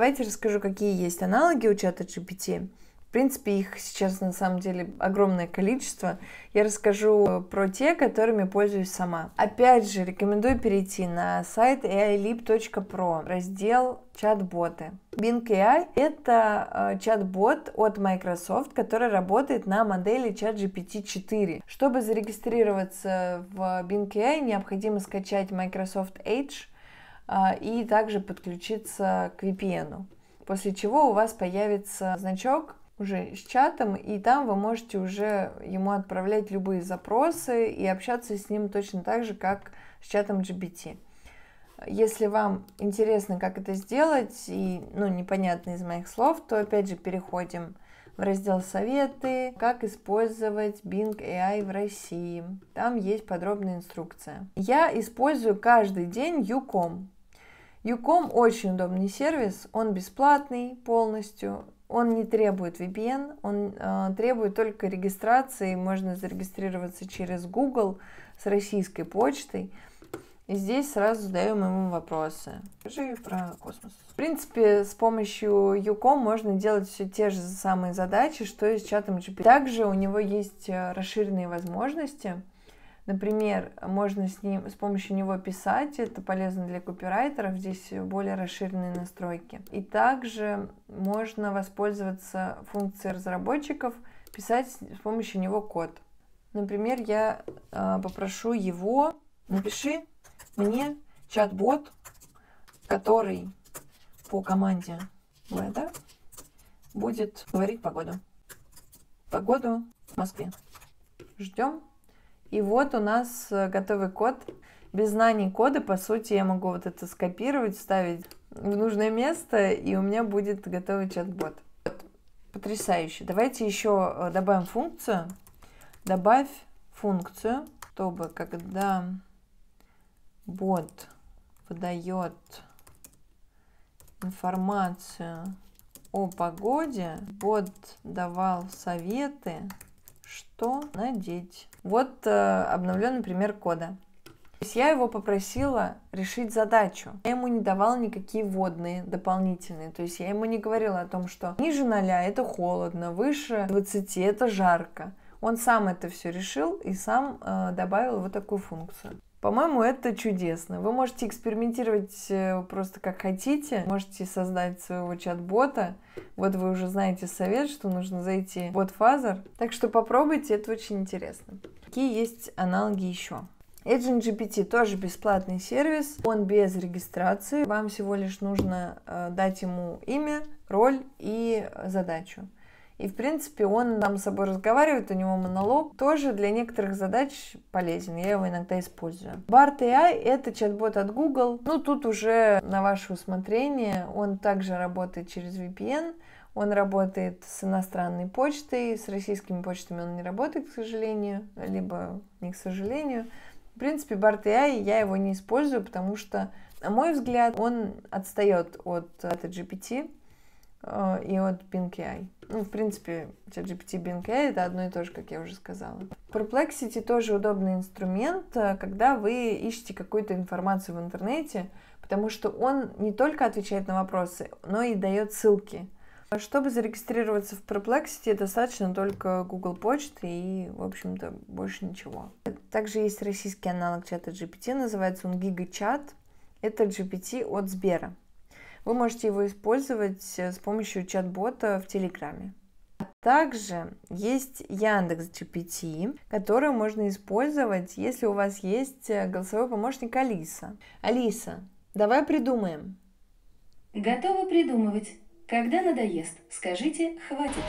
Давайте расскажу, какие есть аналоги у чата GPT. В принципе, их сейчас на самом деле огромное количество. Я расскажу э, про те, которыми пользуюсь сама. Опять же, рекомендую перейти на сайт aiLib.pro, раздел чат-боты. Bing AI – это э, чат-бот от Microsoft, который работает на модели ChatGPT-4. Чтобы зарегистрироваться в Bing AI, необходимо скачать Microsoft Edge – а, и также подключиться к VPN. После чего у вас появится значок уже с чатом, и там вы можете уже ему отправлять любые запросы и общаться с ним точно так же, как с чатом GPT. Если вам интересно, как это сделать, и ну, непонятно из моих слов, то опять же переходим в раздел «Советы», «Как использовать Bing AI в России». Там есть подробная инструкция. Я использую каждый день Юком. Юком очень удобный сервис, он бесплатный полностью, он не требует VPN, он э, требует только регистрации, можно зарегистрироваться через Google с российской почтой. И здесь сразу задаем ему вопросы. Скажи про космос. В принципе, с помощью Юком можно делать все те же самые задачи, что и с чатом GPT. Также у него есть э, расширенные возможности. Например, можно с, ним, с помощью него писать, это полезно для копирайтеров, здесь более расширенные настройки. И также можно воспользоваться функцией разработчиков, писать с помощью него код. Например, я э, попрошу его, напиши мне чат-бот, который по команде weather будет говорить погоду. Погоду в Москве. Ждем и вот у нас э, готовый код. Без знаний кода, по сути, я могу вот это скопировать, вставить в нужное место, и у меня будет готовый чат-бот. Потрясающе. Давайте еще э, добавим функцию. Добавь функцию, чтобы когда бот выдает информацию о погоде, бот давал советы что надеть. Вот э, обновленный пример кода. То есть я его попросила решить задачу. Я ему не давала никакие водные дополнительные. То есть я ему не говорила о том, что ниже 0 это холодно, выше 20 это жарко. Он сам это все решил и сам э, добавил вот такую функцию. По-моему, это чудесно. Вы можете экспериментировать э, просто как хотите. Можете создать своего чат-бота. Вот вы уже знаете совет, что нужно зайти в бот-фазер. Так что попробуйте, это очень интересно. Какие есть аналоги еще? Agent GPT тоже бесплатный сервис, он без регистрации. Вам всего лишь нужно э, дать ему имя, роль и э, задачу. И, в принципе, он там с собой разговаривает, у него монолог тоже для некоторых задач полезен. Я его иногда использую. Bart AI а — это чат-бот от Google. Ну, тут уже на ваше усмотрение. Он также работает через VPN. Он работает с иностранной почтой, с российскими почтами он не работает, к сожалению, либо не к сожалению. В принципе, Bart AI а я его не использую, потому что, на мой взгляд, он отстает от, от GPT э, и от Pink AI. Ну, в принципе, ChatGPT и Bing AI это одно и то же, как я уже сказала. Perplexity тоже удобный инструмент, э, когда вы ищете какую-то информацию в интернете, потому что он не только отвечает на вопросы, но и дает ссылки. Чтобы зарегистрироваться в Perplexity, достаточно только Google почты и, в общем-то, больше ничего. Также есть российский аналог чата GPT, называется он GigaChat. Это GPT от Сбера. Вы можете его использовать э, с помощью чат-бота в Телеграме. А также есть Яндекс GPT, который можно использовать, если у вас есть э, голосовой помощник Алиса. Алиса, давай придумаем. Готова придумывать. Когда надоест, скажите «хватит».